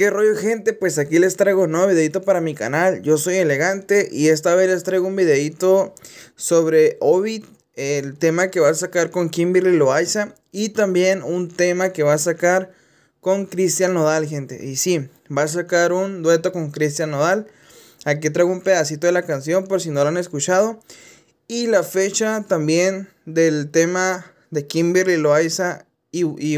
¿Qué rollo gente? Pues aquí les traigo un nuevo videito para mi canal. Yo soy elegante y esta vez les traigo un videito sobre Ovid, el tema que va a sacar con Kimberly Loaiza y también un tema que va a sacar con Cristian Nodal, gente. Y sí, va a sacar un dueto con Cristian Nodal. Aquí traigo un pedacito de la canción por si no lo han escuchado. Y la fecha también del tema de Kimberly Loaiza y, y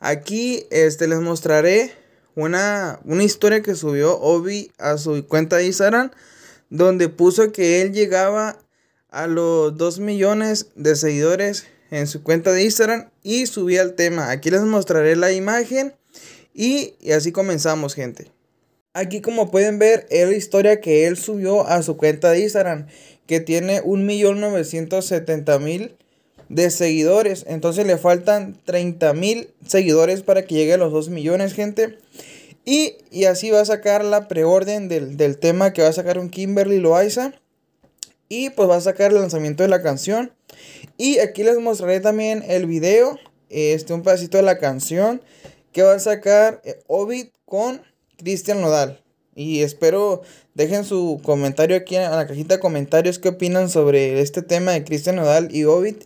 Aquí este, les mostraré una, una historia que subió Obi a su cuenta de Instagram, donde puso que él llegaba a los 2 millones de seguidores en su cuenta de Instagram y subía el tema. Aquí les mostraré la imagen y, así comenzamos, gente. Aquí como pueden ver es la historia que él subió a su cuenta de Instagram que tiene 1.970.000 de seguidores. Entonces le faltan 30 mil seguidores para que llegue a los 2 millones, gente. Y, así va a sacar la preorden del, tema que va a sacar un Kimberly Loaiza. Y pues va a sacar el lanzamiento de la canción. Y aquí les mostraré también el video. Este, un pasito de la canción que va a sacar eh, Ovid con Cristian Nodal. Y espero dejen su comentario aquí en la cajita de comentarios qué opinan sobre este tema de Cristian Nodal y Ovid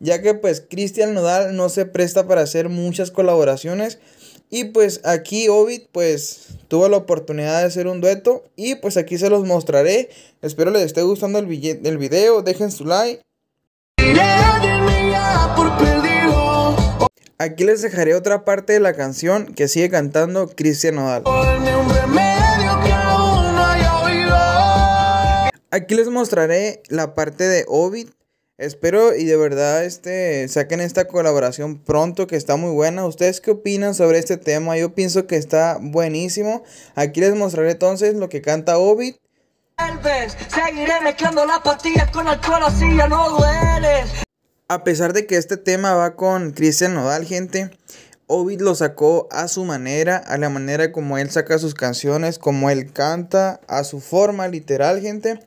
ya que pues Cristian Nodal no se presta para hacer muchas colaboraciones. Y pues aquí Ovid pues tuvo la oportunidad de hacer un dueto y pues aquí se los mostraré. Espero les esté gustando el, el video, dejen su like. Aquí les dejaré otra parte de la canción que sigue cantando Cristian Nodal. Aquí les mostraré la parte de Ovid Espero y de verdad este, saquen esta colaboración pronto que está muy buena. ¿Ustedes qué opinan sobre este tema? Yo pienso que está buenísimo. Aquí les mostraré entonces lo que canta Ovid. A pesar de que este tema va con Cristian Nodal, gente, Ovid lo sacó a su manera, a la manera como él saca sus canciones, como él canta, a su forma literal, gente.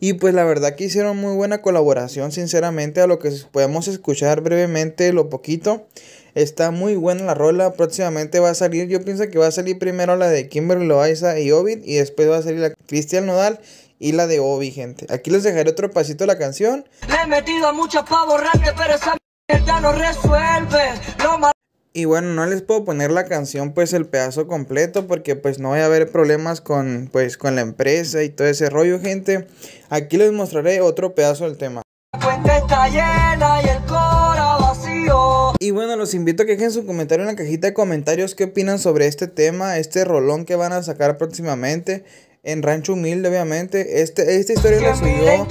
Y pues la verdad que hicieron muy buena colaboración, sinceramente, a lo que podemos escuchar brevemente lo poquito. Está muy buena la rola, próximamente va a salir, yo pienso que va a salir primero la de Kimberly Loaiza y Ovid y después va a salir la de Cristian Nodal y la de Ovid gente. Aquí les dejaré otro pasito de la canción. Le he metido a muchos pero esa mierda no resuelve. Y bueno, no les puedo poner la canción pues el pedazo completo porque pues no voy a haber problemas con pues con la empresa y todo ese rollo, gente. Aquí les mostraré otro pedazo del tema. La está llena y el vacío. Y bueno, los invito a que dejen su comentario en la cajita de comentarios qué opinan sobre este tema, este rolón que van a sacar próximamente en Rancho Humilde, obviamente. Este, esta historia la subió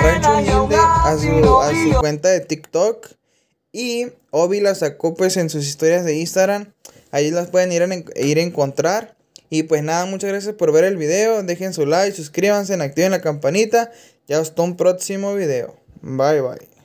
Rancho Humilde a su cuenta de TikTok. Y Obi las sacó pues en sus historias de Instagram. Allí las pueden ir a, ir a encontrar. Y pues nada, muchas gracias por ver el video. Dejen su like, suscríbanse, activen la campanita. Ya hasta un próximo video. Bye bye.